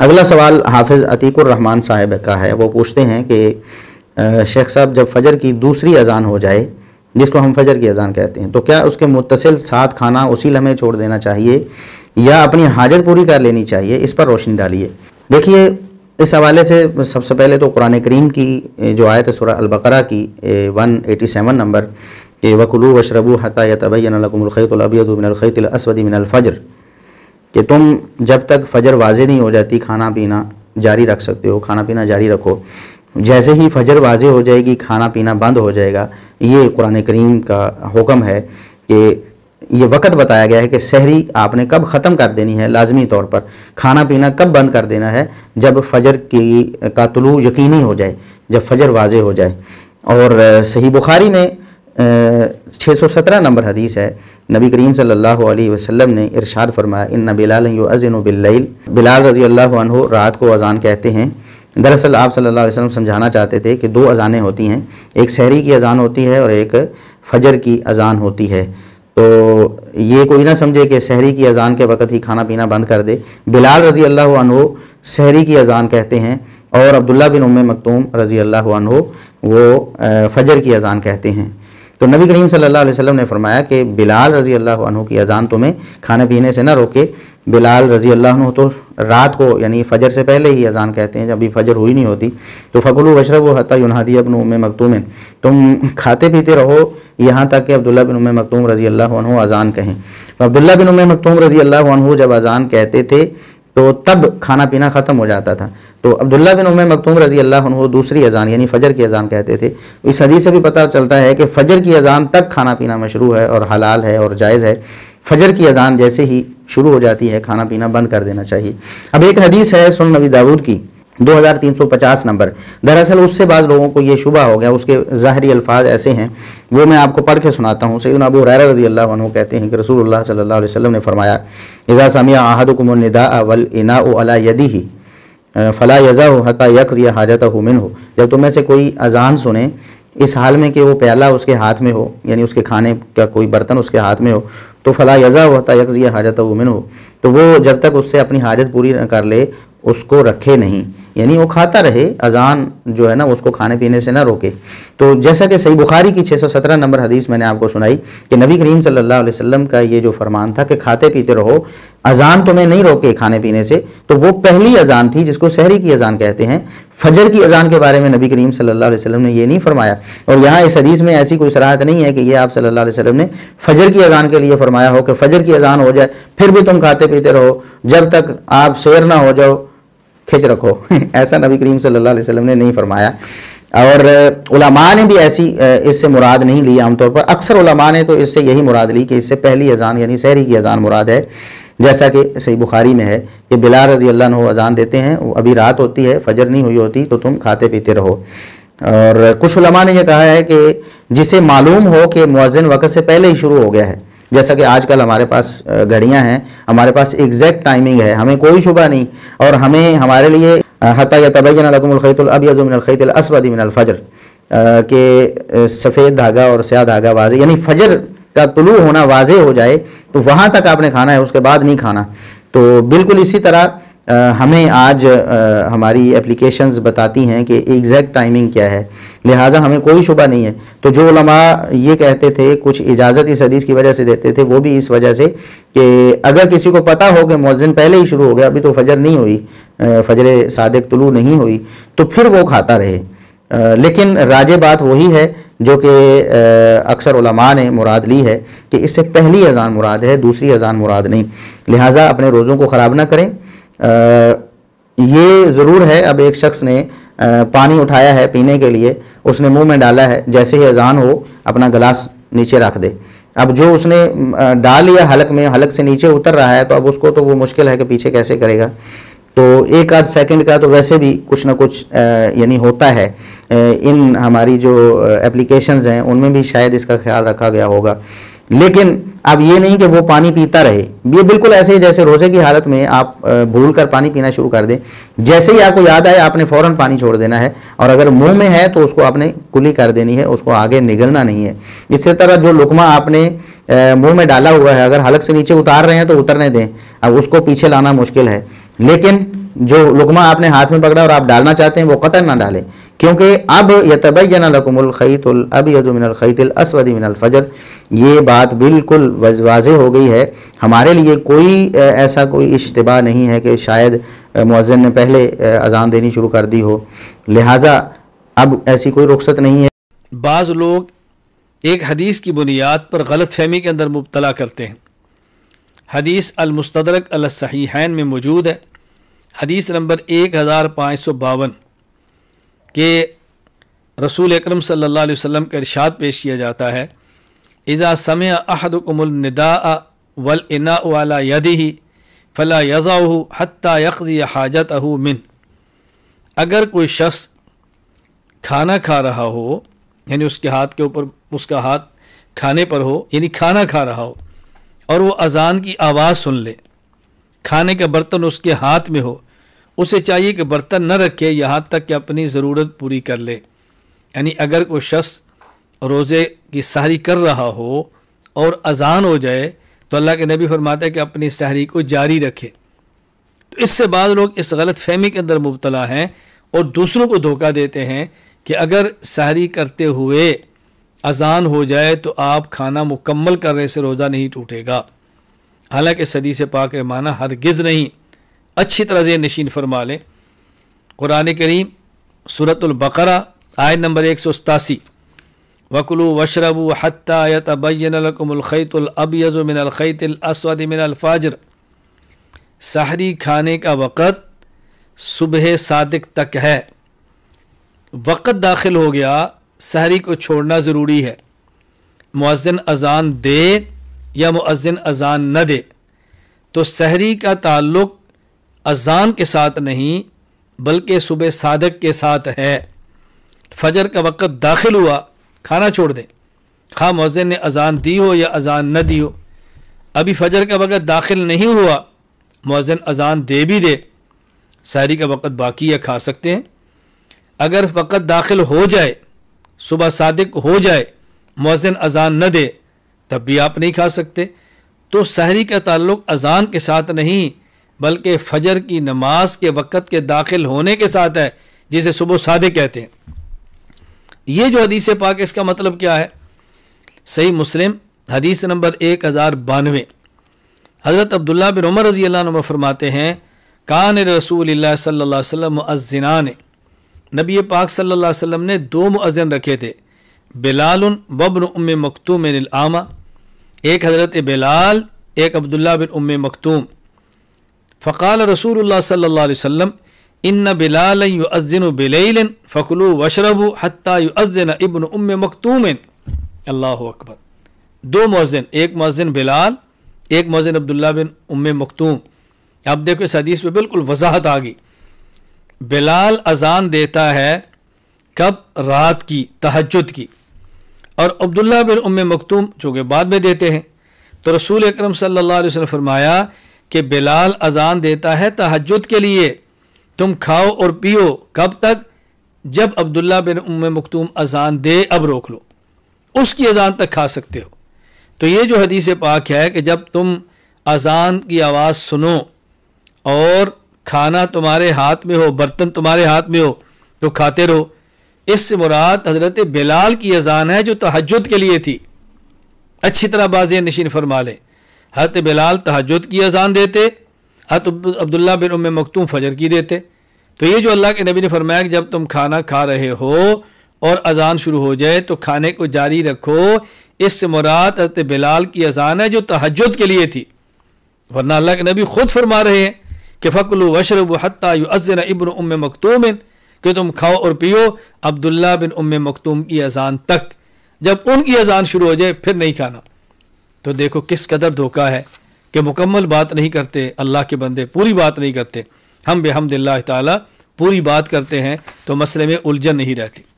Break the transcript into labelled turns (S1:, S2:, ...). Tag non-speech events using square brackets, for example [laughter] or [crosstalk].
S1: अगला सवाल हाफिज़ रहमान साहब का है वो पूछते हैं कि शेख साहब जब फजर की दूसरी अजान हो जाए जिसको हम फजर की अजान कहते हैं तो क्या उसके मुतसिल साथ खाना उसी लम्हे छोड़ देना चाहिए या अपनी हाजत पूरी कर लेनी चाहिए इस पर रोशनी डालिए देखिए इस हवाले से सबसे पहले तो कुरान करीम की जो आयत सुर अलबकरा की वन एटी सेवन नंबर के वकुलू वशरबू हता तबैनकुमख़ैतलबियदमिनख़ैतलसवदी कि तुम जब तक फजर वाजे नहीं हो जाती खाना पीना जारी रख सकते हो खाना पीना जारी रखो जैसे ही फजर वाजे हो जाएगी खाना पीना बंद हो जाएगा ये कुरान करीम का हुक्म है कि ये वक़्त बताया गया है कि शहरी आपने कब ख़त्म कर देनी है लाजमी तौर पर खाना पीना कब बंद कर देना है जब फजर की का तुलू यकीनी हो जाए जब फजर वाजे हो जाए और सही बुखारी में छः सौ सत्रह नंबर हदीस है नबी करीम सल्लल्लाहु अलैहि वसल्लम ने इरशाद फरमाया इन बिलाल अज़िन बिल्ल बिलाल रजी अल्लाह अनहो रात को अजान कहते हैं दरअसल आप सल्लल्लाहु अलैहि वसल्लम समझाना चाहते थे कि दो अजानें होती हैं एक शहरी की अजान होती है और एक फजर की अजान होती है तो ये कोई ना समझे कि शहरी की अजान के वक़्त ही खाना पीना बंद कर दे बिलाल रजी अल्लाह अनहो शहरी की अजान कहते हैं और अब्दुल्ला बिन उम मकतूम रजी अल्लाह वो फजर की अजान कहते हैं तो नबी करीम सल्लल्लाहु अलैहि वसल्लम ने फरमाया कि बिलाल रज़ी अल्लाह अनु की अज़ान तुम्हें खाने पीने से ना रोके बिलाल रज़ी अल्लाह तो रात को यानी फ़जर से पहले ही अज़ान कहते हैं जब अभी फ़जर हुई नहीं होती तो फ़कुलू वशरब व हती युनहादी अबन उम मखतूम तुम खाते पीते रहो यहाँ तक कि अब्दुल्ला बिन उम मखतूम रज़ी अल्लाह अज़ान कहें तो अब्दुल्ला बिन उम मखतूम रज़ी अल्लाह जब अज़ान कहते थे तो तब खाना पीना ख़त्म हो जाता था तो अब्दुल्ला बिन उमर मखतूम रजी अल्लाह दूसरी अजान यानी फ़जर की अजान कहते थे तो इस हदीस से भी पता चलता है कि फ़जर की अजान तक खाना पीना मशरू है और हलाल है और जायज़ है फ़जर की अजान जैसे ही शुरू हो जाती है खाना पीना बंद कर देना चाहिए अब एक हदीस है सुन नबी दाऊद की 2350 नंबर दरअसल उससे बाद लोगों को ये शुबा हो गया उसके ज़ाहरी अल्फाज ऐसे हैं वो मैं आपको पढ़ के सुनाता हूँ सैदन अबू रैर रजी अल्लाह कहते हैं कि रसूल सल्लल्लाहु अलैहि वसल्लम ने फरमाया इज़ा समिया आहदकुमदा वल इना अला यदी ही फ़ला यज़ा हो हता यकज़ या हाजत हुमिन हो जब तुम्हें से कोई अजान सुने इस हाल में कि वो प्याला उसके हाथ में हो यानी उसके खाने का कोई बर्तन उसके हाथ में हो तो फ़ला यज़ा हो हता यकज़ या हाजत हुमिन हो तो वो जब तक उससे अपनी हाजत पूरी न कर ले उसको रखे नहीं यानी वो खाता रहे अजान जो है ना उसको खाने पीने से ना रोके तो जैसा कि सही बुखारी की 617 नंबर हदीस मैंने आपको सुनाई कि नबी करीम सल्लल्लाहु अलैहि वसल्लम का ये जो फरमान था कि खाते पीते रहो अजान तुम्हें नहीं रोके खाने पीने से तो वो पहली अजान थी जिसको शहरी की अजान कहते हैं फजर की अजान के बारे में नबी करीम सल्लल्लाहु अलैहि वसल्लम ने ये नहीं फरमाया और यहाँ इस हदीस में ऐसी कोई सराहत नहीं है कि ये आप सल्लल्लाहु अलैहि वसल्लम ने फजर की अजान के लिए फरमाया हो कि फजर की अजान हो जाए फिर भी तुम खाते पीते रहो जब तक आप शेर ना हो जाओ खिंच रखो [laughs] ऐसा नबी करीम सल्लल्लाहु अलैहि वसल्लम ने नहीं फरमाया और उलमा ने भी ऐसी इससे मुराद नहीं ली आमतौर पर अक्सर उलमा ने तो इससे यही मुराद ली कि इससे पहली अजान यानी शहरी की अजान मुराद है जैसा कि सही बुखारी में है कि बिला रजी अल्लाह अजान देते हैं अभी रात होती है फजर नहीं हुई होती तो तुम खाते पीते रहो और कुछ उलमा ने यह कहा है कि जिसे मालूम हो कि मुआजिन वक़्त से पहले ही शुरू हो गया है जैसा कि आजकल हमारे पास घड़ियां हैं हमारे पास एग्जैक्ट टाइमिंग है हमें कोई शुभा नहीं और हमें हमारे लिए हती तबैनखैतलअबियाज़मिनखैतलअसवदमिनफ़जर के सफ़ेद धागा और स्याह धागा वाजे यानी फजर का तुलू होना वाजे हो जाए तो वहाँ तक आपने खाना है उसके बाद नहीं खाना तो बिल्कुल इसी तरह हमें आज हमारी एप्लीकेशंस बताती हैं कि एग्जैक्ट टाइमिंग क्या है लिहाजा हमें कोई शुबा नहीं है तो जो लमा ये कहते थे कुछ इजाज़त इस हदीस की वजह से देते थे वो भी इस वजह से कि अगर किसी को पता हो कि मौजिन पहले ही शुरू हो गया अभी तो फजर नहीं हुई फजर सादक तुलू नहीं हुई तो फिर वो खाता रहे आ, लेकिन राजे बात वही है जो कि अक्सर उलमा ने मुराद ली है कि इससे पहली अजान मुराद है दूसरी अजान मुराद नहीं लिहाजा अपने रोज़ों को ख़राब ना करें ये ज़रूर है अब एक शख्स ने पानी उठाया है पीने के लिए उसने मुंह में डाला है जैसे ही अजान हो अपना गिलास नीचे रख दे अब जो उसने डाल लिया हलक में हलक से नीचे उतर रहा है तो अब उसको तो वो मुश्किल है कि पीछे कैसे करेगा तो एक आध सेकंड का तो वैसे भी कुछ ना कुछ यानी होता है इन हमारी जो एप्लीकेशंस हैं उनमें भी शायद इसका ख्याल रखा गया होगा लेकिन अब ये नहीं कि वो पानी पीता रहे ये बिल्कुल ऐसे ही जैसे रोज़े की हालत में आप भूल कर पानी पीना शुरू कर दें जैसे ही आपको याद आए आपने फ़ौरन पानी छोड़ देना है और अगर मुंह में है तो उसको आपने कुली कर देनी है उसको आगे निगलना नहीं है इसी तरह जो लुकमा आपने मुंह में डाला हुआ है अगर हलक से नीचे उतार रहे हैं तो उतरने दें अब उसको पीछे लाना मुश्किल है लेकिन जो लुकमा आपने हाथ में पकड़ा और आप डालना चाहते हैं वो कतर ना डालें क्योंकि अब यतबैन लकुमुल अब मिनल फ़जर ये बात बिल्कुल वाज हो गई है हमारे लिए कोई ऐसा कोई इश्तबा नहीं है कि शायद मुज़न ने पहले अजान देनी शुरू कर दी हो लिहाजा अब ऐसी कोई रुख्सत नहीं है
S2: बाज़ लोग एक हदीस की बुनियाद पर गलत फहमी के अंदर मुबतला करते हैं हदीस अलमस्तरक अलसहीन में मौजूद है हदीस नंबर एक हज़ार पाँच सौ बावन कि रसूल अक्रम सल्ला वसम का इरशाद पेश किया जाता है इज़ा समय अहदमदा वल इना वाला यदि ही फ़ला यज़ाह हती यकज़ी हाजत अहू मिन अगर कोई शख्स खाना खा रहा हो यानी उसके हाथ के ऊपर उसका हाथ खाने पर हो यानी खाना खा रहा हो और वो अजान की आवाज़ सुन ले खाने का बर्तन उसके हाथ में हो उसे चाहिए कि बर्तन न रखे यहाँ तक कि अपनी ज़रूरत पूरी कर ले यानी अगर कोई शख्स रोज़े की सहरी कर रहा हो और अजान हो जाए तो अल्लाह के नबी फरमाता है कि अपनी सहरी को जारी रखे तो इससे बाद लोग इस गलत फहमी के अंदर मुबतला हैं और दूसरों को धोखा देते हैं कि अगर सहरी करते हुए अजान हो जाए तो आप खाना मुकम्मल करने से रोज़ा नहीं टूटेगा हालांकि सदी से पाक माना हरगिज़ नहीं अच्छी तरह से नशीन फरमा लें कुरान करीम सूरतलबकरा आय नंबर एक सौ सतासी वकलू वशरबू हत्याबैनखैतलअबीज़मिनखैतलअसवदमिनफ़ाजर सहरी खाने का वक़्त सुबह सादक तक है वक़्त दाखिल हो गया सहरी को छोड़ना ज़रूरी है मुज़न अज़ान दे या मुज़न अज़ान न दे तो सहरी का ताल्लुक़ अजान के साथ नहीं बल्कि सुबह सादक के साथ है फजर का वक़्त दाखिल हुआ खाना छोड़ दें खा मौज़े ने अजान दी हो या अजान न दी हो अभी फजर का वक़्त दाखिल नहीं हुआ मौजन अजान दे भी दे सारी का वक़्त बाकी है खा सकते हैं अगर वक़्त दाखिल हो जाए सुबह सादक हो जाए मौजन अजान न दे तब भी आप नहीं खा सकते तो सहरी का ताल्लुक अजान के साथ नहीं बल्कि फजर की नमाज के वक़्त के दाखिल होने के साथ है जिसे सुबह सादे कहते हैं ये जो हदीस पाक इसका मतलब क्या है सही मुस्लिम हदीस नंबर एक हज़ार बानवे हज़रत अब्दुल्ला बिन उमर रजी अल्लाह फरमाते हैं कान रसूल सल्लाजना वसम नबी पाक सल्ला वसम ने दो मुअज़न रखे थे बिलाल वबन उम मकतूम आमा एक हज़रत बिलाल एक अब्दुल्ला बिन उम मकतूम फ़काल रसूल सल्ला वसम इन बिलाल युअज़िन बिलैलिन फ़कलू वशरबू हती युअज़िन इबन उम मखतूमिन अल्लाह अकबर दो मौज़िन एक मौज़िन बिलाल एक मौज़िन अब्दुल्ला बिन उम मखतूम अब देखो इस हदीस में बिल्कुल वजाहत आ गई बिलाल अजान देता है कब रात की तहजद की और अब्दुल्ला बिन उम मखतूम जो बाद में देते हैं तो रसूल अक्रम सल्ला वसम फरमाया कि बिलाल अजान देता है तहजद के लिए तुम खाओ और पियो कब तक जब अब्दुल्ला बिन उम मखतूम अजान दे अब रोक लो उसकी अजान तक खा सकते हो तो ये जो हदीस पाक है कि जब तुम अजान की आवाज़ सुनो और खाना तुम्हारे हाथ में हो बर्तन तुम्हारे हाथ में हो तो खाते रहो इससे मुराद हज़रत बिलाल की अजान है जो तहजद के लिए थी अच्छी तरह बाज़ नशीन फरमा लें हत बिलाल तहजद की अजान देते हत अब्दुल्ला बिन उम मखतूम फजर की देते तो ये जो अल्लाह के नबी ने फरमाया कि जब तुम खाना खा रहे हो और अजान शुरू हो जाए तो खाने को जारी रखो इससे मुराद हरत बिलाल की अजान है जो तहजद के लिए थी वरना अल्लाह के नबी खुद फरमा रहे हैं कि फ़कल वशरब हत्या युज़न इब्न उम मखतूम कि तुम खाओ और पियो अब्दुल्ला बिन उम मखतूम की अजान तक जब उनकी अजान शुरू हो जाए फिर नहीं खाना तो देखो किस कदर धोखा है कि मुकम्मल बात नहीं करते अल्लाह के बंदे पूरी बात नहीं करते हम बेहमदिल्ला पूरी बात करते हैं तो मसले में उलझन नहीं रहती